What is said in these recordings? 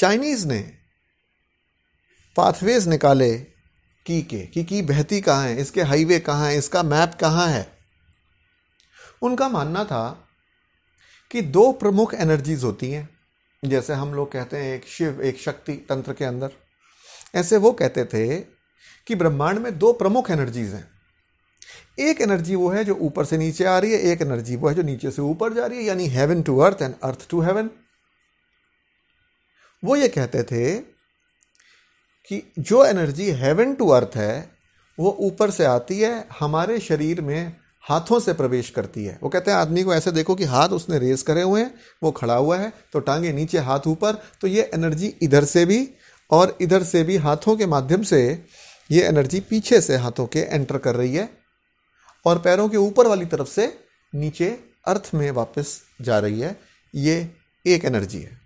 Chinese ने pathways निकाले की के कि की बहती कहाँ है इसके हाईवे कहाँ है इसका मैप कहाँ है उनका मानना था कि दो प्रमुख एनर्जीज होती हैं जैसे हम लोग कहते हैं एक शिव एक शक्ति तंत्र के अंदर ऐसे वो कहते थे कि ब्रह्मांड में दो प्रमुख एनर्जीज हैं एक एनर्जी वो है जो ऊपर से नीचे आ रही है एक एनर्जी वो है जो नीचे से ऊपर जा रही है यानी heaven to earth and earth to heaven वो ये कहते थे कि जो एनर्जी हेवन टू अर्थ है वो ऊपर से आती है हमारे शरीर में हाथों से प्रवेश करती है वो कहते हैं आदमी को ऐसे देखो कि हाथ उसने रेस करे हुए हैं वो खड़ा हुआ है तो टांगे नीचे हाथ ऊपर तो ये एनर्जी इधर से भी और इधर से भी हाथों के माध्यम से ये एनर्जी पीछे से हाथों के एंटर कर रही है और पैरों के ऊपर वाली तरफ से नीचे अर्थ में वापस जा रही है ये एक एनर्जी है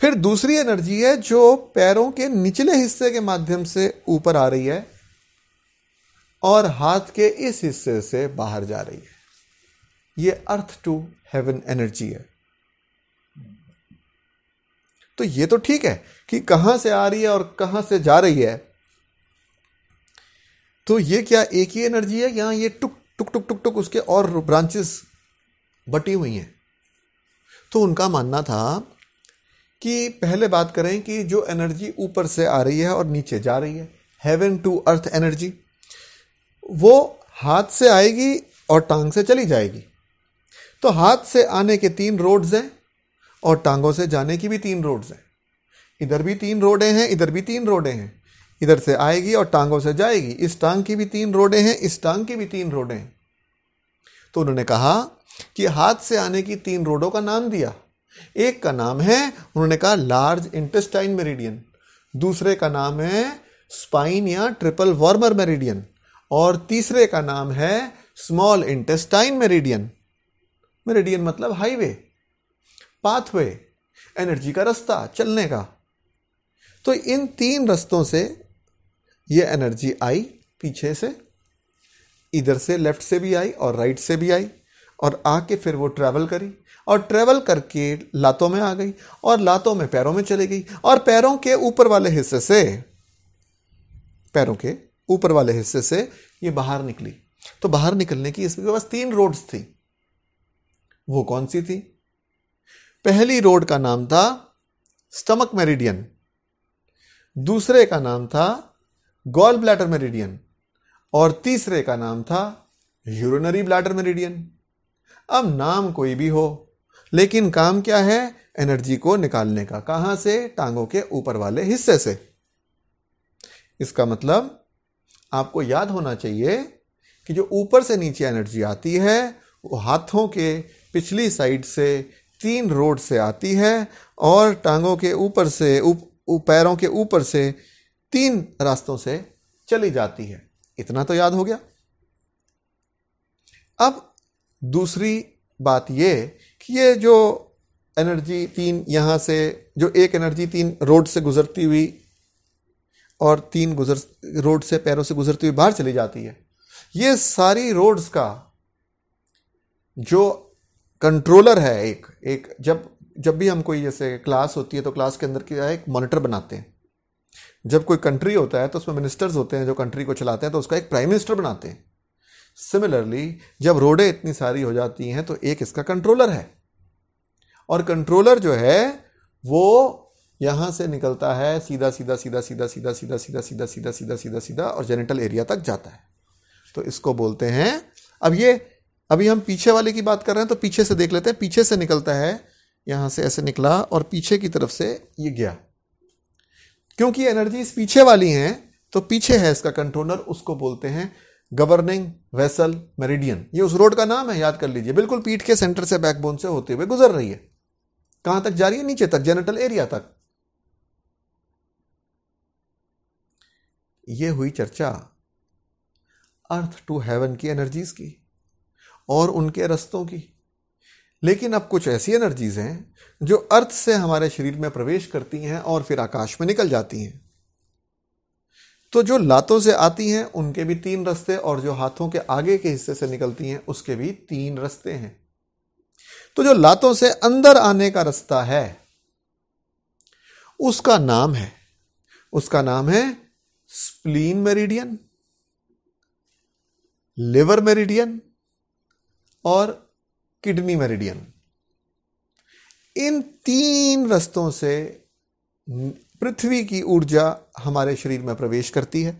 फिर दूसरी एनर्जी है जो पैरों के निचले हिस्से के माध्यम से ऊपर आ रही है और हाथ के इस हिस्से से बाहर जा रही है ये अर्थ टू हेवन एनर्जी है तो ये तो ठीक है कि कहां से आ रही है और कहां से जा रही है तो ये क्या एक ही एनर्जी है यहां ये टुक टुक टुक टुक टुक उसके और ब्रांचेस बटी हुई हैं तो उनका मानना था कि पहले बात करें कि जो एनर्जी ऊपर से आ रही है और नीचे जा रही है हेवन टू अर्थ एनर्जी वो हाथ से आएगी और टांग से चली जाएगी तो हाथ से आने के तीन रोड्स हैं और टांगों से जाने की भी तीन रोड्स हैं इधर भी तीन रोडें हैं इधर भी तीन रोडें हैं इधर से आएगी और टांगों से जाएगी इस टांग की भी तीन रोडें हैं इस टांग की भी तीन रोडें हैं तो उन्होंने कहा कि हाथ से आने की तीन रोडों का नाम दिया एक का नाम है उन्होंने कहा लार्ज इंटेस्टाइन मेरिडियन दूसरे का नाम है स्पाइन या ट्रिपल वार्मर मेरिडियन और तीसरे का नाम है स्मॉल इंटेस्टाइन मेरिडियन मेरिडियन मतलब हाईवे पाथवे एनर्जी का रास्ता चलने का तो इन तीन रास्तों से ये एनर्जी आई पीछे से इधर से लेफ्ट से भी आई और राइट से भी आई और आके फिर वो ट्रैवल करी और ट्रैवल करके लातों में आ गई और लातों में पैरों में चली गई और पैरों के ऊपर वाले हिस्से से पैरों के ऊपर वाले हिस्से से ये बाहर निकली तो बाहर निकलने की इसके पास तीन रोड्स थी वो कौन सी थी पहली रोड का नाम था स्टमक मेरिडियन दूसरे का नाम था गॉल ब्लैडर मेरिडियन और तीसरे का नाम था यूरोनरी ब्लैडर मेरिडियन अब नाम कोई भी हो लेकिन काम क्या है एनर्जी को निकालने का कहां से टांगों के ऊपर वाले हिस्से से इसका मतलब आपको याद होना चाहिए कि जो ऊपर से नीचे एनर्जी आती है वो हाथों के पिछली साइड से तीन रोड से आती है और टांगों के ऊपर से उप, पैरों के ऊपर से तीन रास्तों से चली जाती है इतना तो याद हो गया अब दूसरी बात ये कि ये जो एनर्जी तीन यहाँ से जो एक एनर्जी तीन रोड से गुजरती हुई और तीन गुजर रोड से पैरों से गुजरती हुई बाहर चली जाती है ये सारी रोड्स का जो कंट्रोलर है एक एक जब जब भी हम कोई जैसे क्लास होती है तो क्लास के अंदर क्या है एक मॉनिटर बनाते हैं जब कोई कंट्री होता है तो उसमें मिनिस्टर्स होते हैं जो कंट्री को चलाते हैं तो उसका एक प्राइम मिनिस्टर बनाते हैं सिमिलरली जब रोडें इतनी सारी हो जाती हैं तो एक इसका कंट्रोलर है और कंट्रोलर जो है वो यहाँ से निकलता है सीधा सीधा सीधा सीधा सीधा सीधा सीधा सीधा सीधा सीधा सीधा सीधा और जेनिटल एरिया तक जाता है तो इसको बोलते हैं अब ये अभी हम पीछे वाले की बात कर रहे हैं तो पीछे से देख लेते हैं पीछे से निकलता है यहाँ से ऐसे निकला और पीछे की तरफ से ये गया क्योंकि एनर्जी पीछे वाली हैं तो पीछे है इसका कंट्रोलर उसको बोलते हैं गवर्निंग वेसल मेरिडियन ये उस रोड का नाम है याद कर लीजिए बिल्कुल पीठ के सेंटर से बैकबोन से होते हुए गुजर रही है कहां तक जा रही है नीचे तक जेनेटल एरिया तक ये हुई चर्चा अर्थ टू हेवन की एनर्जीज की और उनके रस्तों की लेकिन अब कुछ ऐसी एनर्जीज हैं जो अर्थ से हमारे शरीर में प्रवेश करती हैं और फिर आकाश में निकल जाती हैं तो जो लातों से आती हैं उनके भी तीन रस्ते और जो हाथों के आगे के हिस्से से निकलती हैं उसके भी तीन रस्ते हैं तो जो लातों से अंदर आने का रास्ता है उसका नाम है उसका नाम है स्प्लीन मेरिडियन लिवर मेरिडियन और किडनी मेरिडियन इन तीन रस्तों से पृथ्वी की ऊर्जा हमारे शरीर में प्रवेश करती है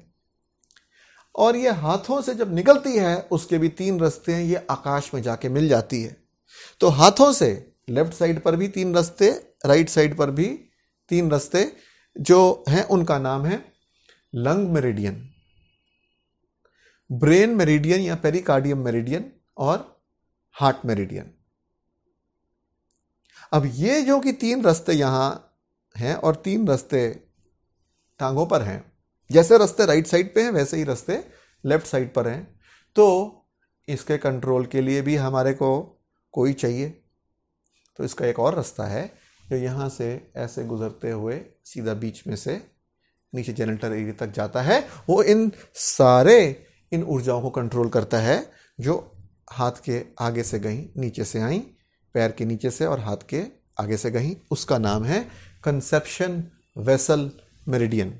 और ये हाथों से जब निकलती है उसके भी तीन रास्ते हैं ये आकाश में जाके मिल जाती है तो हाथों से लेफ्ट साइड पर भी तीन रास्ते राइट साइड पर भी तीन रास्ते जो हैं उनका नाम है लंग मेरिडियन ब्रेन मेरिडियन या पेरिकार्डियम मेरिडियन और हार्ट मेरिडियन अब ये जो कि तीन रास्ते यहां हैं और तीन रास्ते टांगों पर हैं जैसे रास्ते राइट साइड पे हैं वैसे ही रास्ते लेफ्ट साइड पर हैं तो इसके कंट्रोल के लिए भी हमारे को कोई चाहिए तो इसका एक और रास्ता है जो यहाँ से ऐसे गुजरते हुए सीधा बीच में से नीचे जनरेटर एरिया तक जाता है वो इन सारे इन ऊर्जाओं को कंट्रोल करता है जो हाथ के आगे से गई नीचे से आई पैर के नीचे से और हाथ के आगे से गई उसका नाम है कंसेप्शन वेसल मेरिडियन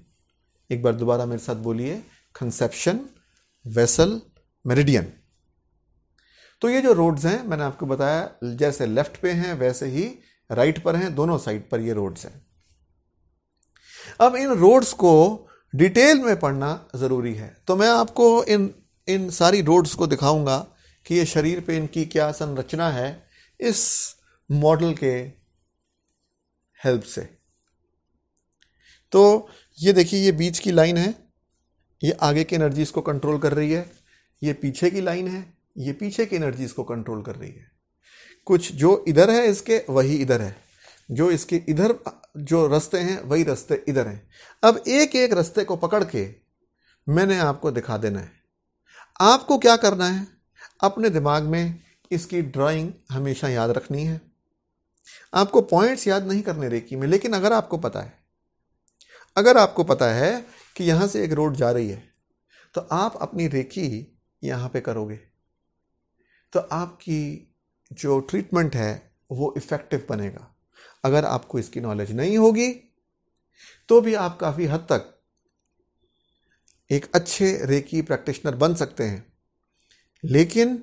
एक बार दोबारा मेरे साथ बोलिए कंसेप्शन वेसल मेरिडियन तो ये जो रोड्स हैं मैंने आपको बताया जैसे लेफ्ट पे हैं वैसे ही राइट पर हैं दोनों साइड पर ये रोड्स हैं अब इन रोड्स को डिटेल में पढ़ना ज़रूरी है तो मैं आपको इन इन सारी रोड्स को दिखाऊंगा कि ये शरीर पे इनकी क्या संरचना है इस मॉडल के हेल्प से तो ये देखिए ये बीच की लाइन है ये आगे की एनर्जीज को कंट्रोल कर रही है ये पीछे की लाइन है ये पीछे की एनर्जीज को कंट्रोल कर रही है कुछ जो इधर है इसके वही इधर है जो इसके इधर जो रास्ते हैं वही रास्ते इधर हैं अब एक एक रास्ते को पकड़ के मैंने आपको दिखा देना है आपको क्या करना है अपने दिमाग में इसकी ड्राइंग हमेशा याद रखनी है आपको पॉइंट्स याद नहीं करने रेकी में लेकिन अगर आपको पता है अगर आपको पता है कि यहां से एक रोड जा रही है तो आप अपनी रेकी यहां पे करोगे तो आपकी जो ट्रीटमेंट है वो इफ़ेक्टिव बनेगा अगर आपको इसकी नॉलेज नहीं होगी तो भी आप काफ़ी हद तक एक अच्छे रेकी प्रैक्टिशनर बन सकते हैं लेकिन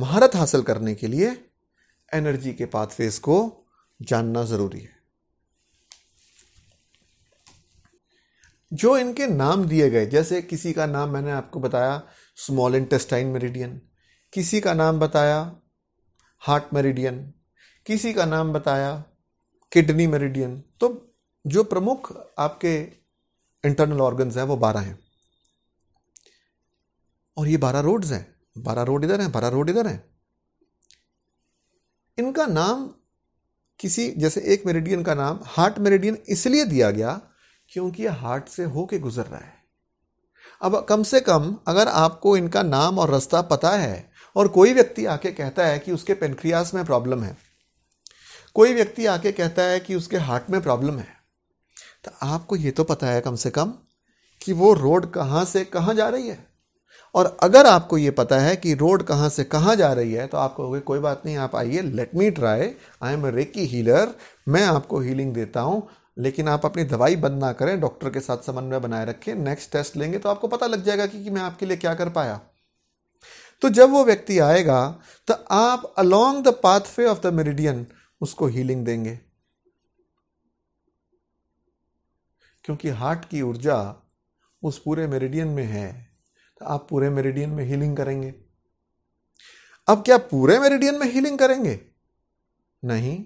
महारत हासिल करने के लिए एनर्जी के पाथवेज को जानना जरूरी है जो इनके नाम दिए गए जैसे किसी का नाम मैंने आपको बताया स्मॉल इंटेस्टाइन मेरिडियन किसी का नाम बताया हार्ट मेरिडियन किसी का नाम बताया किडनी मेरिडियन तो जो प्रमुख आपके इंटरनल ऑर्गन्स हैं वो बारह हैं और ये बारह रोड्स हैं बारह रोड इधर हैं बारह रोड इधर हैं इनका नाम किसी जैसे एक मेरिडियन का नाम हार्ट मेरिडियन इसलिए दिया गया क्योंकि ये हार्ट से होके गुजर रहा है अब कम से कम अगर आपको इनका नाम और रास्ता पता है और कोई व्यक्ति आके कहता है कि उसके पेनक्रियास में प्रॉब्लम है कोई व्यक्ति आके कहता है कि उसके हार्ट में प्रॉब्लम है तो आपको ये तो पता है कम से कम कि वो रोड कहाँ से कहाँ जा रही है और अगर आपको ये पता है कि रोड कहाँ से कहाँ जा रही है तो आप कहोगे कोई बात नहीं आप आइए let me try I am reiki healer मैं आपको हीलिंग देता हूँ लेकिन आप अपनी दवाई बंद ना करें डॉक्टर के साथ समन्वय बनाए रखें नेक्स्ट टेस्ट लेंगे तो आपको पता लग जाएगा कि, कि मैं आपके लिए क्या कर पाया तो जब वो व्यक्ति आएगा तो आप along the pathway of the meridian उसको हीलिंग देंगे क्योंकि हार्ट की ऊर्जा उस पूरे मेरिडियन में है तो आप पूरे मेरिडियन में हीलिंग करेंगे अब क्या पूरे मेरिडियन में हीलिंग करेंगे नहीं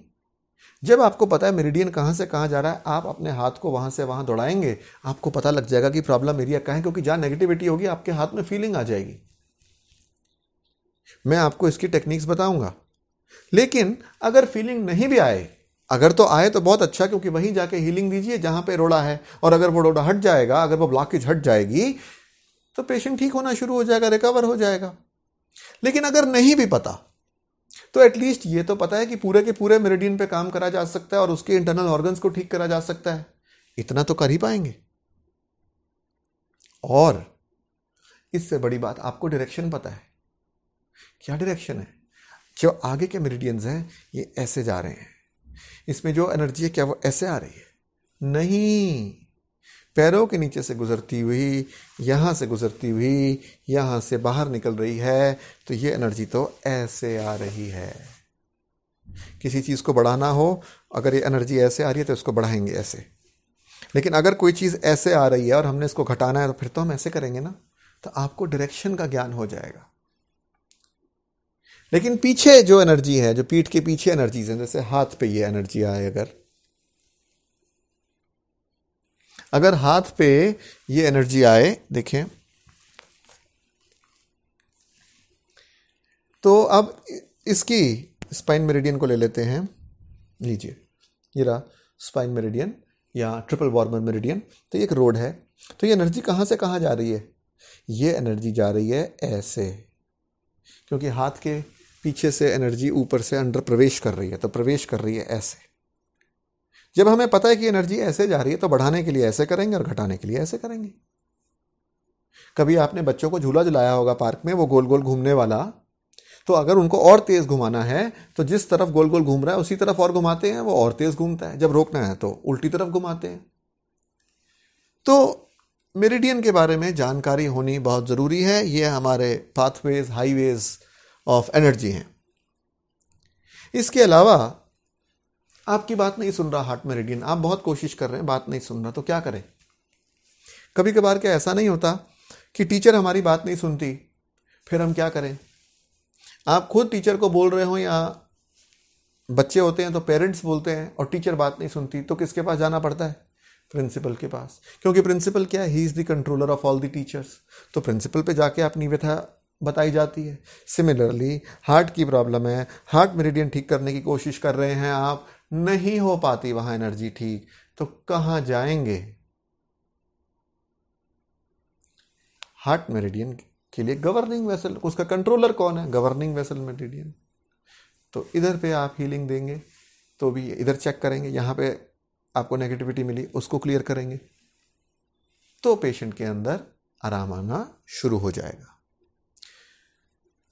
जब आपको पता है मेरिडियन कहां से कहां जा रहा है आप अपने हाथ को वहां से वहां दौड़ाएंगे आपको पता लग जाएगा कि प्रॉब्लम एरिया कहाँ है क्योंकि जहां नेगेटिविटी होगी आपके हाथ में फीलिंग आ जाएगी मैं आपको इसकी टेक्निक्स बताऊंगा लेकिन अगर फीलिंग नहीं भी आए अगर तो आए तो बहुत अच्छा क्योंकि वहीं जाके हीलिंग दीजिए जहां पे रोड़ा है और अगर वो रोड़ा हट जाएगा अगर वो ब्लॉकेज हट जाएगी तो पेशेंट ठीक होना शुरू हो जाएगा रिकवर हो जाएगा लेकिन अगर नहीं भी पता तो एटलीस्ट ये तो पता है कि पूरे के पूरे मेरेडियन पे काम करा जा सकता है और उसके इंटरनल ऑर्गन्स को ठीक करा जा सकता है इतना तो कर ही पाएंगे और इससे बड़ी बात आपको डायरेक्शन पता है क्या डायरेक्शन है जो आगे के मेरिडियंस हैं ये ऐसे जा रहे हैं इसमें जो एनर्जी है क्या वो ऐसे आ रही है नहीं पैरों के नीचे से गुजरती हुई यहाँ से गुजरती हुई यहाँ से बाहर निकल रही है तो ये एनर्जी तो ऐसे आ रही है किसी चीज़ को बढ़ाना हो अगर ये एनर्जी ऐसे आ रही है तो इसको बढ़ाएंगे ऐसे लेकिन अगर कोई चीज़ ऐसे आ रही है और हमने इसको घटाना है तो फिर तो हम ऐसे करेंगे ना तो आपको डायरेक्शन का ज्ञान हो जाएगा लेकिन पीछे जो एनर्जी है जो पीठ के पीछे एनर्जीज हैं जैसे हाथ पे ये एनर्जी आए अगर अगर हाथ पे ये एनर्जी आए देखें तो अब इसकी स्पाइन मेरिडियन को ले लेते हैं लीजिए ये रहा स्पाइन मेरिडियन या ट्रिपल वार्मर मेरिडियन तो ये एक रोड है तो ये एनर्जी कहाँ से कहाँ जा रही है ये एनर्जी जा रही है ऐसे क्योंकि हाथ के पीछे से एनर्जी ऊपर से अंडर प्रवेश कर रही है तो प्रवेश कर रही है ऐसे जब हमें पता है कि एनर्जी ऐसे जा रही है तो बढ़ाने के लिए ऐसे करेंगे और घटाने के लिए ऐसे करेंगे कभी आपने बच्चों को झूला झुलाया होगा पार्क में वो गोल गोल घूमने वाला तो अगर उनको और तेज घुमाना है तो जिस तरफ गोल गोल घूम रहा है उसी तरफ और घुमाते हैं वो और तेज घूमता है जब रोकना है तो उल्टी तरफ घुमाते हैं तो मेरिडियन के बारे में जानकारी होनी बहुत ज़रूरी है ये हमारे पाथवेज हाईवेज ऑफ एनर्जी हैं इसके अलावा आपकी बात नहीं सुन रहा हार्ट मेरिडियन आप बहुत कोशिश कर रहे हैं बात नहीं सुन रहा तो क्या करें कभी कभार क्या ऐसा नहीं होता कि टीचर हमारी बात नहीं सुनती फिर हम क्या करें आप खुद टीचर को बोल रहे हो या बच्चे होते हैं तो पेरेंट्स बोलते हैं और टीचर बात नहीं सुनती तो किसके पास जाना पड़ता है प्रिंसिपल के पास क्योंकि प्रिंसिपल क्या है he is the controller of all the teachers तो प्रिंसिपल पे जाके अपनी व्यथा बताई जाती है सिमिलरली हार्ट की प्रॉब्लम है हार्ट मेरिडियन ठीक करने की कोशिश कर रहे हैं आप नहीं हो पाती वहां एनर्जी ठीक तो कहां जाएंगे हार्ट मेरिडियन के लिए गवर्निंग वेसल उसका कंट्रोलर कौन है गवर्निंग वेसल मेरिडियन तो इधर पे आप हीलिंग देंगे तो भी इधर चेक करेंगे यहां पे आपको नेगेटिविटी मिली उसको क्लियर करेंगे तो पेशेंट के अंदर आराम आना शुरू हो जाएगा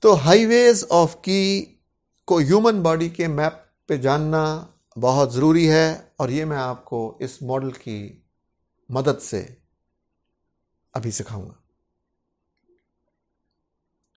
तो हाईवेज ऑफ की को ह्यूमन बॉडी के मैप पे जानना बहुत ज़रूरी है और ये मैं आपको इस मॉडल की मदद से अभी सिखाऊंगा